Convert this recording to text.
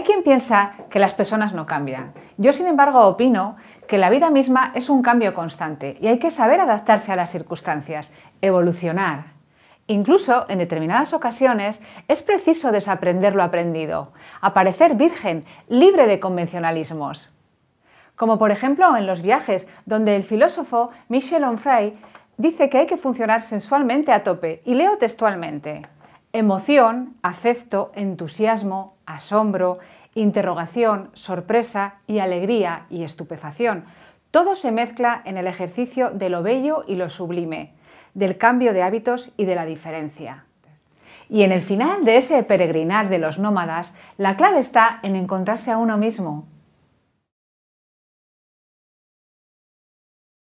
Hay quien piensa que las personas no cambian. Yo, sin embargo, opino que la vida misma es un cambio constante y hay que saber adaptarse a las circunstancias, evolucionar. Incluso en determinadas ocasiones es preciso desaprender lo aprendido, aparecer virgen, libre de convencionalismos. Como por ejemplo en los viajes, donde el filósofo Michel Onfray dice que hay que funcionar sensualmente a tope, y leo textualmente. Emoción, afecto, entusiasmo, asombro, interrogación, sorpresa y alegría y estupefacción. Todo se mezcla en el ejercicio de lo bello y lo sublime, del cambio de hábitos y de la diferencia. Y en el final de ese peregrinar de los nómadas, la clave está en encontrarse a uno mismo,